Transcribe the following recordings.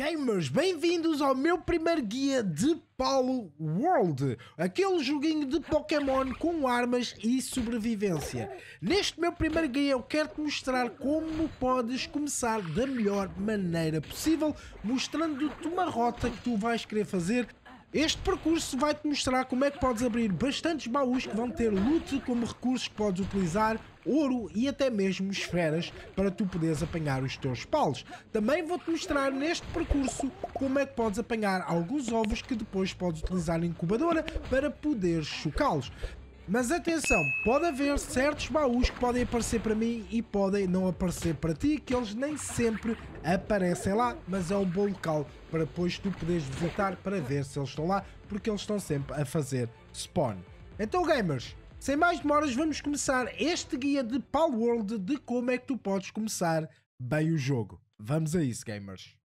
Gamers, bem-vindos ao meu primeiro guia de Paulo World, aquele joguinho de Pokémon com armas e sobrevivência. Neste meu primeiro guia eu quero te mostrar como podes começar da melhor maneira possível, mostrando-te uma rota que tu vais querer fazer este percurso vai-te mostrar como é que podes abrir bastantes baús que vão ter loot como recursos que podes utilizar, ouro e até mesmo esferas para tu poderes apanhar os teus palos. Também vou-te mostrar neste percurso como é que podes apanhar alguns ovos que depois podes utilizar na incubadora para poderes chocá-los. Mas atenção, pode haver certos baús que podem aparecer para mim e podem não aparecer para ti, que eles nem sempre aparecem lá, mas é um bom local para depois tu poderes visitar para ver se eles estão lá, porque eles estão sempre a fazer spawn. Então gamers, sem mais demoras vamos começar este guia de Palworld de como é que tu podes começar bem o jogo. Vamos a isso gamers.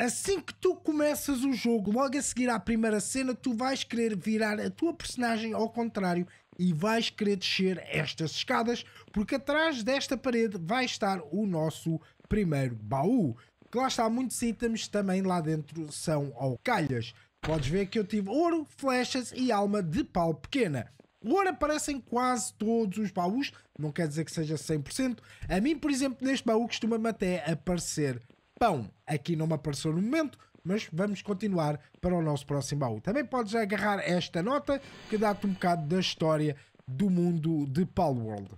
Assim que tu começas o jogo, logo a seguir à primeira cena, tu vais querer virar a tua personagem ao contrário e vais querer descer estas escadas, porque atrás desta parede vai estar o nosso primeiro baú. Que lá está, muitos itens também lá dentro são alcalhas Podes ver que eu tive ouro, flechas e alma de pau pequena. O ouro aparece em quase todos os baús, não quer dizer que seja 100%. A mim, por exemplo, neste baú costuma-me até aparecer Pão Aqui não me apareceu no momento, mas vamos continuar para o nosso próximo baú. Também podes agarrar esta nota que dá-te um bocado da história do mundo de Palworld.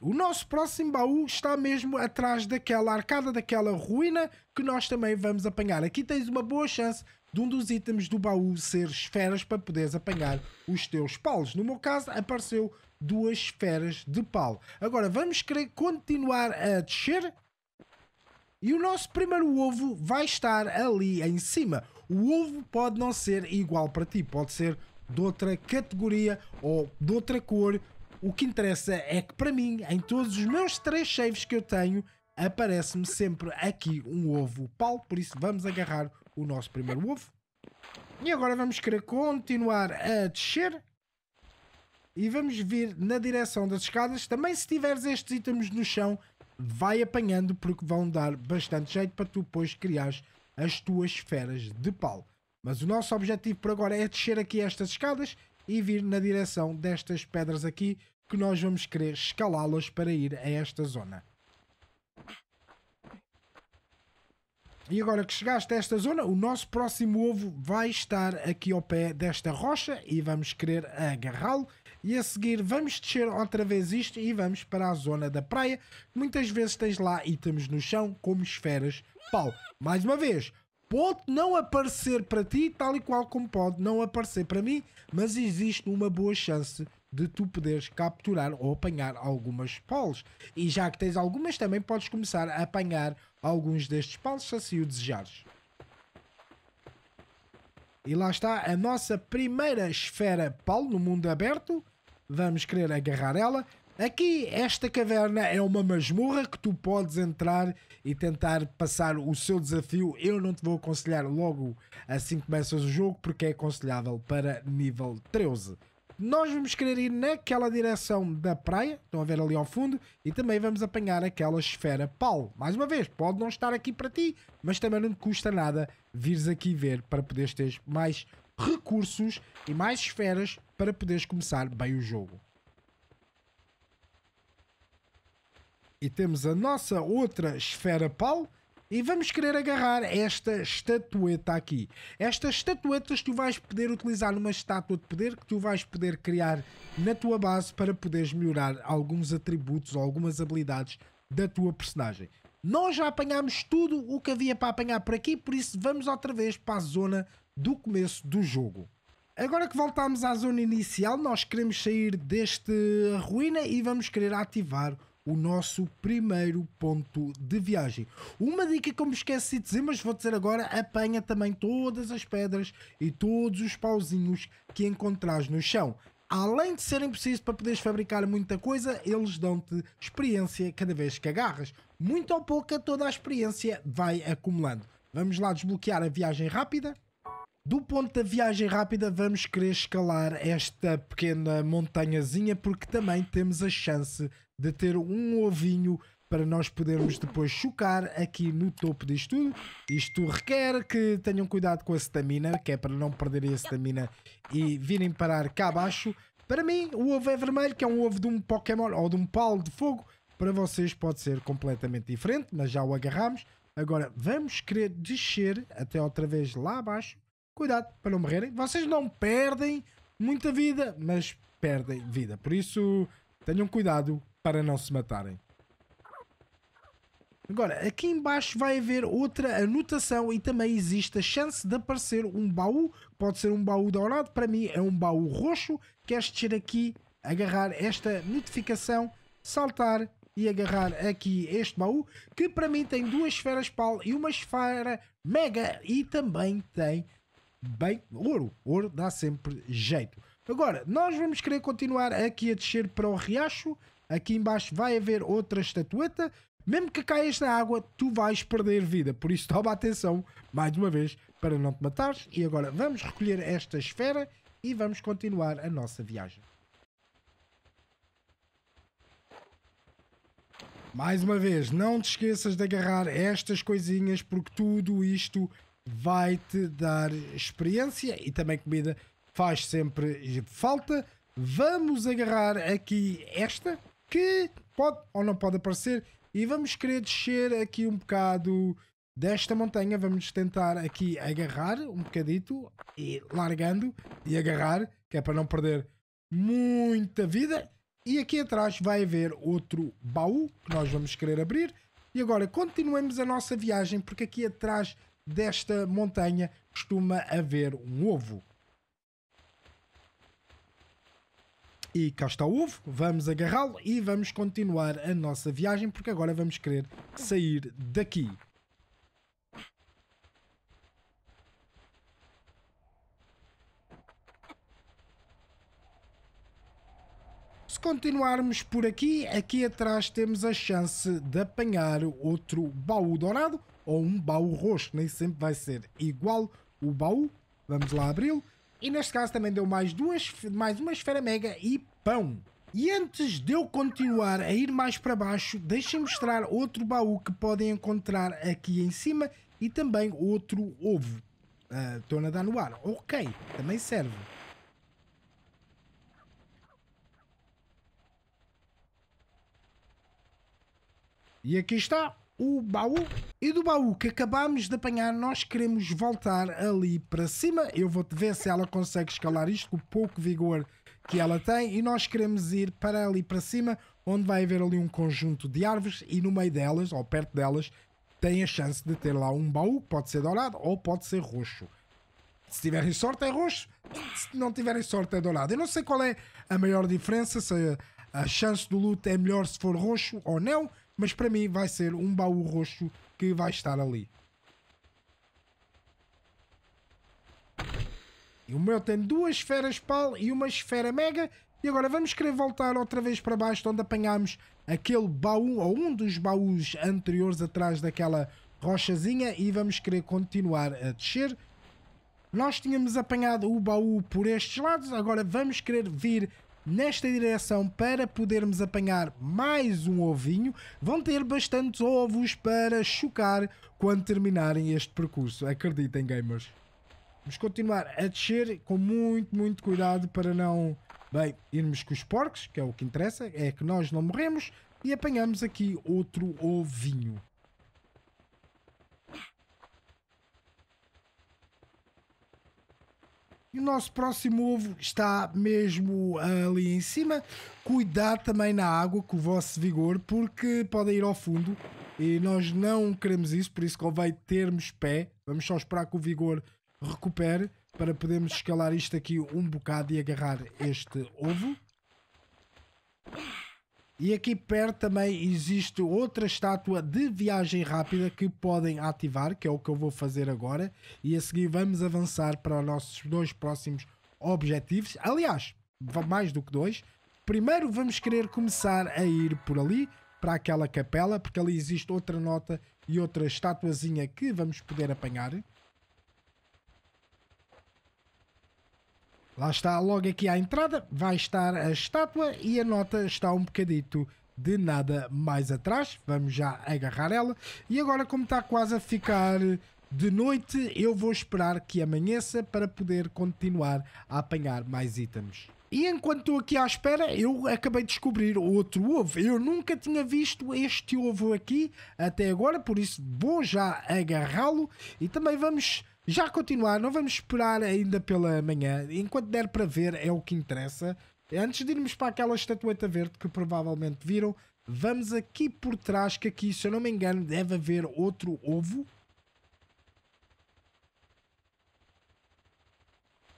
O nosso próximo baú está mesmo atrás daquela arcada, daquela ruína que nós também vamos apanhar. Aqui tens uma boa chance de um dos itens do baú ser esferas para poderes apanhar os teus paus. No meu caso, apareceu duas esferas de pau. Agora vamos querer continuar a descer e o nosso primeiro ovo vai estar ali em cima. O ovo pode não ser igual para ti, pode ser de outra categoria ou de outra cor. O que interessa é que para mim, em todos os meus três saves que eu tenho, aparece-me sempre aqui um ovo pau, por isso vamos agarrar o nosso primeiro ovo. E agora vamos querer continuar a descer e vamos vir na direção das escadas. Também se tiveres estes itens no chão, vai apanhando porque vão dar bastante jeito para tu depois criares as tuas esferas de pau. Mas o nosso objetivo por agora é descer aqui estas escadas e vir na direção destas pedras aqui que nós vamos querer escalá-las para ir a esta zona. E agora que chegaste a esta zona, o nosso próximo ovo vai estar aqui ao pé desta rocha e vamos querer agarrá-lo e a seguir vamos descer outra vez isto e vamos para a zona da praia. Muitas vezes tens lá itens no chão, como esferas, pau. Mais uma vez, pode não aparecer para ti, tal e qual como pode não aparecer para mim, mas existe uma boa chance de tu poderes capturar ou apanhar algumas poles. E já que tens algumas, também podes começar a apanhar alguns destes poles, se assim o desejares. E lá está a nossa primeira esfera pau no mundo aberto vamos querer agarrar ela. Aqui, esta caverna é uma masmorra que tu podes entrar e tentar passar o seu desafio. Eu não te vou aconselhar logo assim que começas o jogo, porque é aconselhável para nível 13. Nós vamos querer ir naquela direção da praia, estão a ver ali ao fundo, e também vamos apanhar aquela esfera pau. Mais uma vez, pode não estar aqui para ti, mas também não te custa nada vires aqui ver para poderes ter mais recursos e mais esferas para poderes começar bem o jogo. E temos a nossa outra esfera pau. E vamos querer agarrar esta estatueta aqui. Estas estatuetas tu vais poder utilizar numa estátua de poder que tu vais poder criar na tua base para poderes melhorar alguns atributos ou algumas habilidades da tua personagem. Nós já apanhámos tudo o que havia para apanhar por aqui, por isso vamos outra vez para a zona do começo do jogo. Agora que voltamos à zona inicial, nós queremos sair deste ruína e vamos querer ativar o nosso primeiro ponto de viagem. Uma dica que eu me esqueci de dizer, mas vou dizer agora, apanha também todas as pedras e todos os pauzinhos que encontrares no chão. Além de serem precisos para poderes fabricar muita coisa, eles dão-te experiência cada vez que agarras. Muito ou pouca, toda a experiência vai acumulando. Vamos lá desbloquear a viagem rápida. Do ponto da viagem rápida, vamos querer escalar esta pequena montanhazinha porque também temos a chance de ter um ovinho para nós podermos depois chocar aqui no topo disto tudo. Isto requer que tenham cuidado com a stamina, que é para não perderem a stamina e virem parar cá abaixo. Para mim, o ovo é vermelho, que é um ovo de um Pokémon ou de um palo de fogo. Para vocês pode ser completamente diferente, mas já o agarramos. Agora vamos querer descer até outra vez lá abaixo Cuidado para não morrerem. Vocês não perdem muita vida, mas perdem vida. Por isso, tenham cuidado para não se matarem. Agora, aqui embaixo vai haver outra anotação e também existe a chance de aparecer um baú. Pode ser um baú dourado, para mim é um baú roxo. Queres descer aqui, agarrar esta notificação, saltar e agarrar aqui este baú, que para mim tem duas esferas pau e uma esfera mega e também tem bem, ouro, ouro dá sempre jeito. Agora, nós vamos querer continuar aqui a descer para o riacho, aqui embaixo vai haver outra estatueta, mesmo que caias na água, tu vais perder vida, por isso toma atenção, mais uma vez, para não te matares, e agora vamos recolher esta esfera e vamos continuar a nossa viagem. Mais uma vez, não te esqueças de agarrar estas coisinhas porque tudo isto vai-te dar experiência e também comida faz sempre falta. Vamos agarrar aqui esta que pode ou não pode aparecer e vamos querer descer aqui um bocado desta montanha. Vamos tentar aqui agarrar um bocadito e largando e agarrar, que é para não perder muita vida. E aqui atrás vai haver outro baú que nós vamos querer abrir. E agora continuemos a nossa viagem porque aqui atrás desta montanha costuma haver um ovo. E cá está o ovo, vamos agarrá-lo e vamos continuar a nossa viagem porque agora vamos querer sair daqui. Se continuarmos por aqui, aqui atrás temos a chance de apanhar outro baú dourado ou um baú roxo, nem sempre vai ser igual o baú. Vamos lá abri-lo. E neste caso também deu mais duas, mais uma esfera mega e pão. E antes de eu continuar a ir mais para baixo, deixem-me mostrar outro baú que podem encontrar aqui em cima e também outro ovo. Uh, ah, Estou a no ar. Ok, também serve. E aqui está o baú. E do baú que acabámos de apanhar, nós queremos voltar ali para cima. Eu vou ver se ela consegue escalar isto com o pouco vigor que ela tem. E nós queremos ir para ali para cima, onde vai haver ali um conjunto de árvores. E no meio delas, ou perto delas, tem a chance de ter lá um baú. Que pode ser dourado ou pode ser roxo. Se tiverem sorte é roxo, se não tiverem sorte é dourado. Eu não sei qual é a maior diferença, se a chance do luto é melhor se for roxo ou não mas para mim vai ser um baú roxo que vai estar ali. E o meu tem duas esferas PAL e uma esfera Mega. E agora vamos querer voltar outra vez para baixo, onde apanhámos aquele baú, ou um dos baús anteriores atrás daquela rochazinha. E vamos querer continuar a descer. Nós tínhamos apanhado o baú por estes lados, agora vamos querer vir nesta direção para podermos apanhar mais um ovinho. Vão ter bastantes ovos para chocar quando terminarem este percurso. Acreditem, gamers. Vamos continuar a descer com muito, muito cuidado para não, bem, irmos com os porcos, que é o que interessa, é que nós não morremos e apanhamos aqui outro ovinho. E o nosso próximo ovo está mesmo ah, ali em cima. Cuidado também na água com o vosso vigor, porque podem ir ao fundo e nós não queremos isso, por isso convém termos pé. Vamos só esperar que o vigor recupere para podermos escalar isto aqui um bocado e agarrar este ovo. E aqui perto também existe outra estátua de viagem rápida que podem ativar, que é o que eu vou fazer agora. E a seguir vamos avançar para os nossos dois próximos objetivos. Aliás, mais do que dois. Primeiro vamos querer começar a ir por ali, para aquela capela, porque ali existe outra nota e outra estatuazinha que vamos poder apanhar. Lá está, logo aqui à entrada, vai estar a estátua e a nota está um bocadito de nada mais atrás. Vamos já agarrar ela. E agora, como está quase a ficar de noite, eu vou esperar que amanheça para poder continuar a apanhar mais itens. E enquanto estou aqui à espera, eu acabei de descobrir outro ovo. Eu nunca tinha visto este ovo aqui até agora, por isso vou já agarrá-lo e também vamos já continuar, não vamos esperar ainda pela manhã. Enquanto der para ver, é o que interessa. Antes de irmos para aquela estatueta verde que provavelmente viram, vamos aqui por trás, que aqui, se eu não me engano, deve haver outro ovo.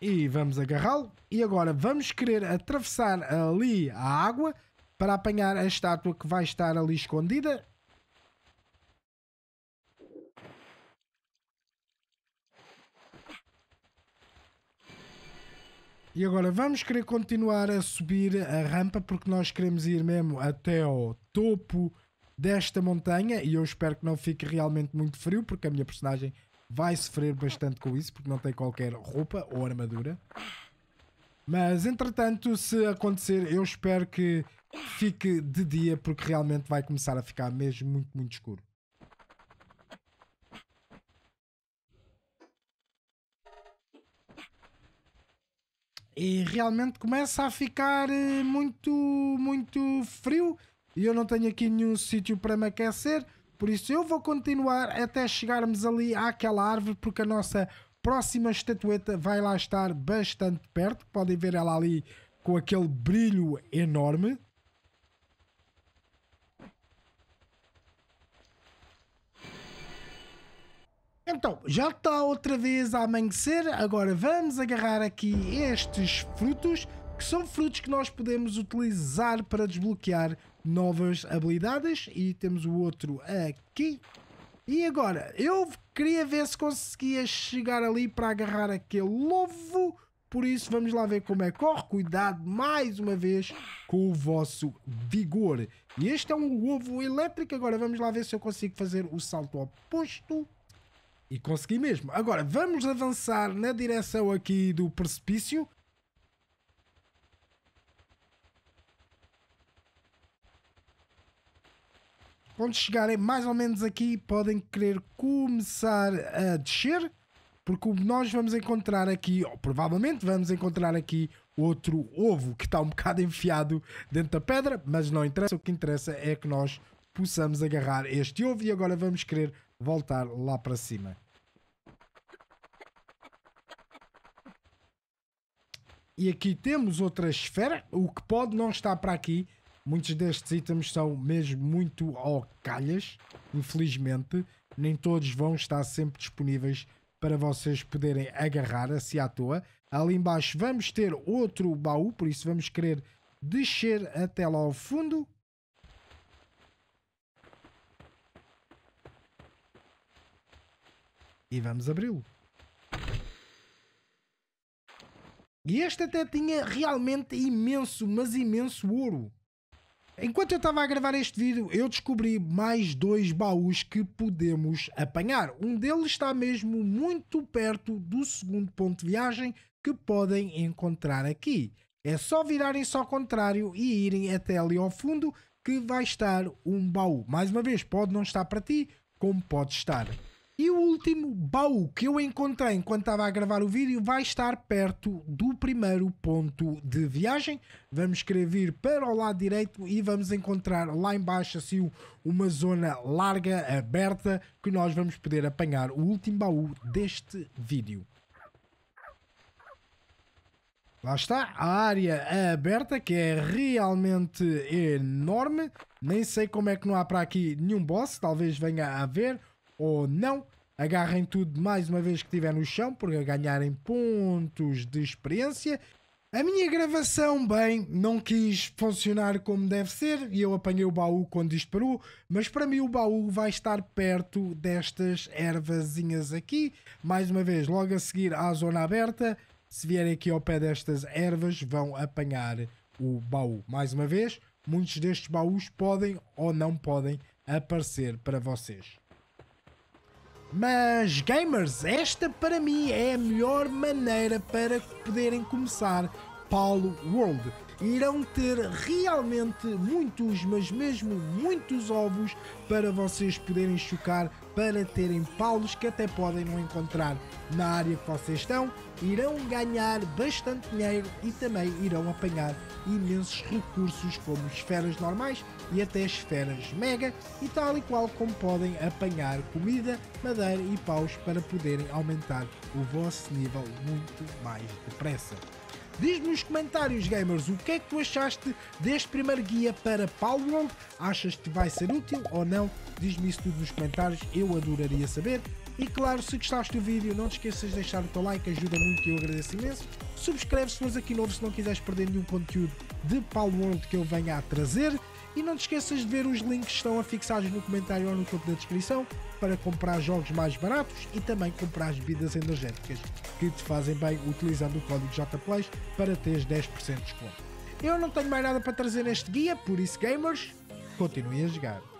E vamos agarrá-lo. E agora vamos querer atravessar ali a água para apanhar a estátua que vai estar ali escondida. E agora vamos querer continuar a subir a rampa porque nós queremos ir mesmo até ao topo desta montanha e eu espero que não fique realmente muito frio porque a minha personagem vai sofrer bastante com isso porque não tem qualquer roupa ou armadura. Mas entretanto, se acontecer, eu espero que fique de dia porque realmente vai começar a ficar mesmo muito, muito escuro. e realmente começa a ficar eh, muito, muito frio e eu não tenho aqui nenhum sítio para me aquecer. Por isso eu vou continuar até chegarmos ali àquela árvore, porque a nossa próxima estatueta vai lá estar bastante perto. Podem ver ela ali com aquele brilho enorme. Então, já está outra vez a amanhecer, agora vamos agarrar aqui estes frutos, que são frutos que nós podemos utilizar para desbloquear novas habilidades. E temos o outro aqui. E agora, eu queria ver se conseguia chegar ali para agarrar aquele ovo. Por isso, vamos lá ver como é que corre. Cuidado mais uma vez com o vosso vigor. E este é um ovo elétrico. Agora vamos lá ver se eu consigo fazer o salto oposto. E consegui mesmo. Agora, vamos avançar na direção aqui do precipício. Quando chegarem mais ou menos aqui, podem querer começar a descer, porque nós vamos encontrar aqui, ou provavelmente vamos encontrar aqui outro ovo que está um bocado enfiado dentro da pedra, mas não interessa. O que interessa é que nós possamos agarrar este ovo e agora vamos querer voltar lá para cima. E aqui temos outra esfera, o que pode não estar para aqui. Muitos destes itens são mesmo muito ao infelizmente. Nem todos vão estar sempre disponíveis para vocês poderem agarrar assim à toa. Ali embaixo vamos ter outro baú, por isso vamos querer descer até lá ao fundo. E vamos abri-lo. E este até tinha realmente imenso, mas imenso ouro. Enquanto eu estava a gravar este vídeo, eu descobri mais dois baús que podemos apanhar. Um deles está mesmo muito perto do segundo ponto de viagem que podem encontrar aqui. É só virarem-se ao contrário e irem até ali ao fundo que vai estar um baú. Mais uma vez, pode não estar para ti, como pode estar e o último baú que eu encontrei enquanto estava a gravar o vídeo vai estar perto do primeiro ponto de viagem. Vamos querer vir para o lado direito e vamos encontrar lá embaixo assim uma zona larga, aberta, que nós vamos poder apanhar o último baú deste vídeo. Lá está, a área aberta que é realmente enorme. Nem sei como é que não há para aqui nenhum boss, talvez venha a haver ou não. Agarrem tudo mais uma vez que estiver no chão, porque ganharem pontos de experiência. A minha gravação, bem, não quis funcionar como deve ser e eu apanhei o baú quando disparou, mas para mim o baú vai estar perto destas ervazinhas aqui. Mais uma vez, logo a seguir à zona aberta, se vierem aqui ao pé destas ervas, vão apanhar o baú. Mais uma vez, muitos destes baús podem ou não podem aparecer para vocês. Mas, gamers, esta para mim é a melhor maneira para poderem começar Paulo World irão ter realmente muitos, mas mesmo muitos ovos para vocês poderem chocar, para terem paus que até podem não encontrar na área que vocês estão. Irão ganhar bastante dinheiro e também irão apanhar imensos recursos como esferas normais e até esferas mega e tal e qual como podem apanhar comida, madeira e paus para poderem aumentar o vosso nível muito mais depressa. Diz-me nos comentários, gamers, o que é que tu achaste deste primeiro guia para Palworld? Achas que vai ser útil ou não? Diz-me isso tudo nos comentários, eu adoraria saber. E claro, se gostaste do vídeo, não te esqueças de deixar o teu like, ajuda muito e eu agradeço imenso. Subscreve se fores aqui novo se não quiseres perder nenhum conteúdo de Palworld que eu venha a trazer. E não te esqueças de ver os links que estão afixados no comentário ou no topo da descrição para comprar jogos mais baratos e também comprar bebidas energéticas, que te fazem bem utilizando o código JPLAYS para teres 10% de desconto. Eu não tenho mais nada para trazer neste guia, por isso gamers, continuem a jogar.